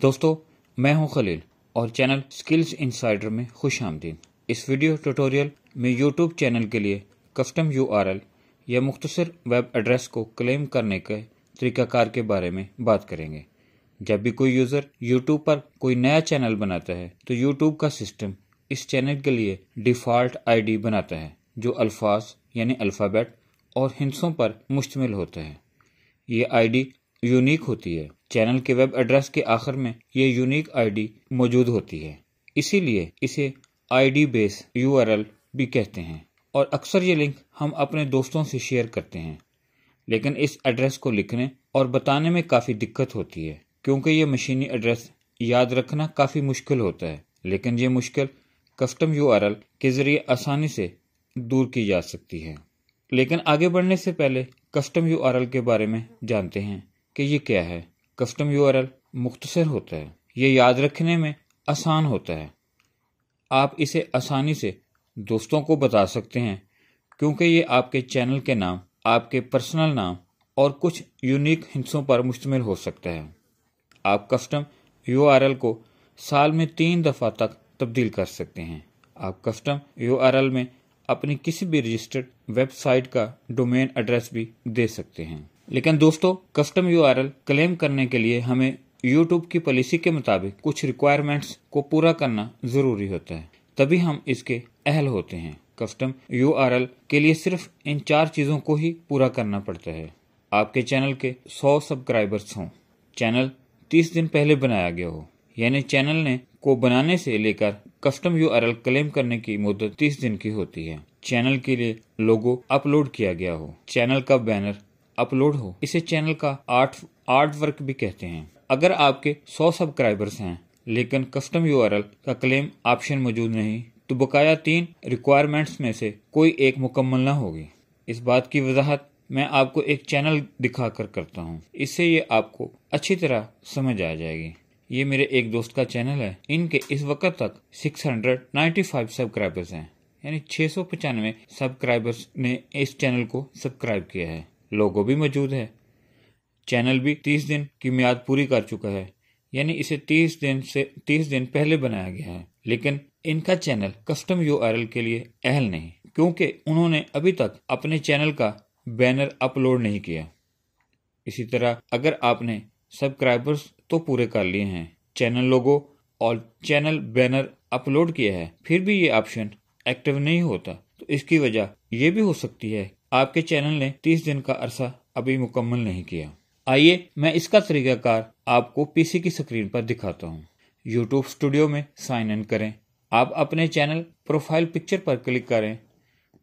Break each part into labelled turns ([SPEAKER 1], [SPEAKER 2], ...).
[SPEAKER 1] दोस्तों मैं हूं खलील और चैनल स्किल्स इंसाइडर में खुश आमदीन इस वीडियो ट्यूटोरियल में यूट्यूब चैनल के लिए कस्टम यूआरएल या मुख्तसर वेब एड्रेस को क्लेम करने के तरीकाकार के बारे में बात करेंगे जब भी कोई यूज़र यूट्यूब पर कोई नया चैनल बनाता है तो यूट्यूब का सिस्टम इस चैनल के लिए डिफ़ॉल्ट आईडी बनाता है जो अल्फाज यानी अल्फ़ाबेट और हिंसों पर मुश्तमिल होते हैं ये आईडी यूनिक होती है चैनल के वेब एड्रेस के आखिर में ये यूनिक आईडी मौजूद होती है इसीलिए इसे आईडी बेस यूआरएल भी कहते हैं और अक्सर ये लिंक हम अपने दोस्तों से शेयर करते हैं लेकिन इस एड्रेस को लिखने और बताने में काफ़ी दिक्कत होती है क्योंकि ये मशीनी एड्रेस याद रखना काफ़ी मुश्किल होता है लेकिन ये मुश्किल कस्टम यू के ज़रिए आसानी से दूर की जा सकती है लेकिन आगे बढ़ने से पहले कस्टम यू के बारे में जानते हैं कि ये क्या है कस्टम यू मुख्तसर होता है ये याद रखने में आसान होता है आप इसे आसानी से दोस्तों को बता सकते हैं क्योंकि ये आपके चैनल के नाम आपके पर्सनल नाम और कुछ यूनिक हिस्सों पर मुश्तमिल हो सकता है आप कस्टम यू को साल में तीन दफ़ा तक तब्दील कर सकते हैं आप कस्टम यू में अपनी किसी भी रजिस्टर्ड वेबसाइट का डोमेन एड्रेस भी दे सकते हैं लेकिन दोस्तों कस्टम यू क्लेम करने के लिए हमें यूट्यूब की पॉलिसी के मुताबिक कुछ रिक्वायरमेंट्स को पूरा करना जरूरी होता है तभी हम इसके अहल होते हैं कस्टम यू के लिए सिर्फ इन चार चीज़ों को ही पूरा करना पड़ता है आपके चैनल के 100 सब्सक्राइबर्स हों चैनल 30 दिन पहले बनाया गया हो यानी चैनल ने को बनाने से लेकर कस्टम यू क्लेम करने की मुद्दत 30 दिन की होती है चैनल के लिए लोगो अपलोड किया गया हो चैनल का बैनर अपलोड हो इसे चैनल का आर्ट आर्ट वर्क भी कहते हैं अगर आपके 100 सब्सक्राइबर्स हैं लेकिन कस्टम यूआरएल का क्लेम ऑप्शन मौजूद नहीं तो बकाया तीन रिक्वायरमेंट्स में से कोई एक मुकम्मल ना होगी इस बात की वजाहत मैं आपको एक चैनल कर करता हूँ इससे ये आपको अच्छी तरह समझ आ जाएगी ये मेरे एक दोस्त का चैनल है इनके इस वक्त तक 695 सब्सक्राइबर्स हैं यानी छः सौ पचानवे सब्सक्राइबर्स ने इस चैनल को सब्सक्राइब किया है लोगो भी मौजूद है चैनल भी तीस दिन की मियाद पूरी कर चुका है यानी इसे तीस दिन से तीस दिन पहले बनाया गया है लेकिन इनका चैनल कस्टम यू के लिए अहल नहीं क्योंकि उन्होंने अभी तक अपने चैनल का बैनर अपलोड नहीं किया इसी तरह अगर आपने सब्सक्राइबर्स तो पूरे कर लिए हैं चैनल लोगो और चैनल बैनर अपलोड किया है फिर भी ये ऑप्शन एक्टिव नहीं होता तो इसकी वजह यह भी हो सकती है आपके चैनल ने 30 दिन का अरसा अभी मुकम्मल नहीं किया आइए मैं इसका तरीकाकार आपको पीसी की स्क्रीन पर दिखाता हूँ यूट्यूब स्टूडियो में साइन इन करें आप अपने चैनल प्रोफाइल पिक्चर पर क्लिक करें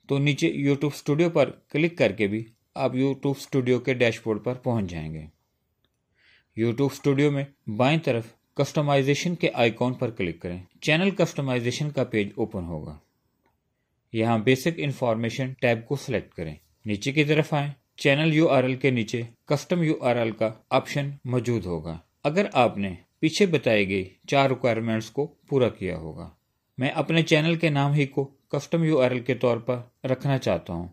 [SPEAKER 1] तो नीचे यूट्यूब स्टूडियो पर क्लिक करके भी आप यूट्यूब स्टूडियो के डैशबोर्ड पर पहुंच जाएंगे यूट्यूब स्टूडियो में बाएं तरफ कस्टमाइजेशन के आइकॉन पर क्लिक करें चैनल कस्टमाइजेशन का पेज ओपन होगा यहाँ बेसिक इन्फॉर्मेशन टैब को सिलेक्ट करें नीचे की तरफ आए चैनल यू के नीचे कस्टम यू का ऑप्शन मौजूद होगा अगर आपने पीछे बताई गई चार रिक्वायरमेंट्स को पूरा किया होगा मैं अपने चैनल के नाम ही को कस्टम यू के तौर पर रखना चाहता हूँ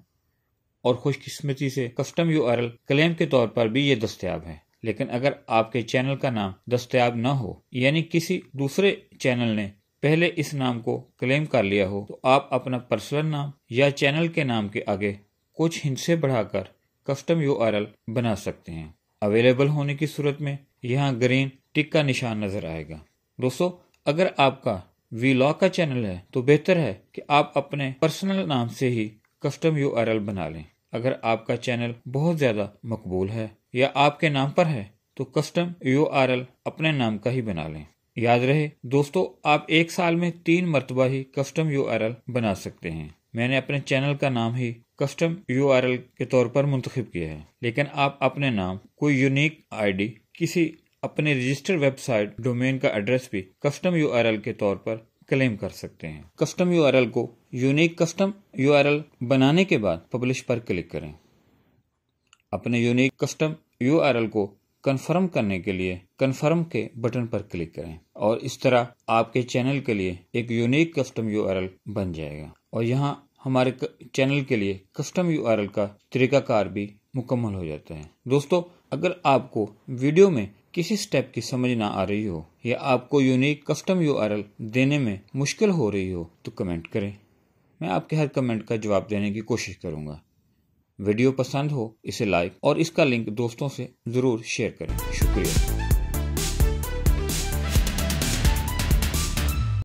[SPEAKER 1] और खुशकिस्मती से कस्टम यू क्लेम के तौर पर भी ये दस्तियाब है लेकिन अगर आपके चैनल का नाम दस्तियाब ना हो यानी किसी दूसरे चैनल ने पहले इस नाम को क्लेम कर लिया हो तो आप अपना पर्सनल नाम या चैनल के नाम के आगे कुछ हिंसे बढ़ाकर कस्टम यू बना सकते हैं अवेलेबल होने की सूरत में यहाँ ग्रीन टिक का निशान नजर आएगा दोस्तों अगर आपका वीलॉग का चैनल है तो बेहतर है कि आप अपने पर्सनल नाम से ही कस्टम यू बना लें अगर आपका चैनल बहुत ज़्यादा मकबूल है या आपके नाम पर है तो कस्टम यू अपने नाम का ही बना लें याद रहे दोस्तों आप एक साल में तीन मरतबा ही कस्टम यू बना सकते हैं मैंने अपने चैनल का नाम ही कस्टम यू के तौर पर मुंतखब किया है लेकिन आप अपने नाम कोई यूनिक आईडी किसी अपने रजिस्टर वेबसाइट डोमेन का एड्रेस भी कस्टम यू के तौर पर क्लेम कर सकते हैं कस्टम यू को यूनिक कस्टम यू बनाने के बाद पब्लिश पर क्लिक करें अपने यूनिक कस्टम यू को कन्फर्म करने के लिए कन्फर्म के बटन पर क्लिक करें और इस तरह आपके चैनल के लिए एक यूनिक कस्टम यू बन जाएगा और यहाँ हमारे चैनल के लिए कस्टम यू का तरीकाकार भी मुकम्मल हो जाता है दोस्तों अगर आपको वीडियो में किसी स्टेप की समझ ना आ रही हो या आपको यूनिक कस्टम यू देने में मुश्किल हो रही हो तो कमेंट करें मैं आपके हर कमेंट का जवाब देने की कोशिश करूंगा वीडियो पसंद हो इसे लाइक और इसका लिंक दोस्तों से ज़रूर शेयर करें शुक्रिया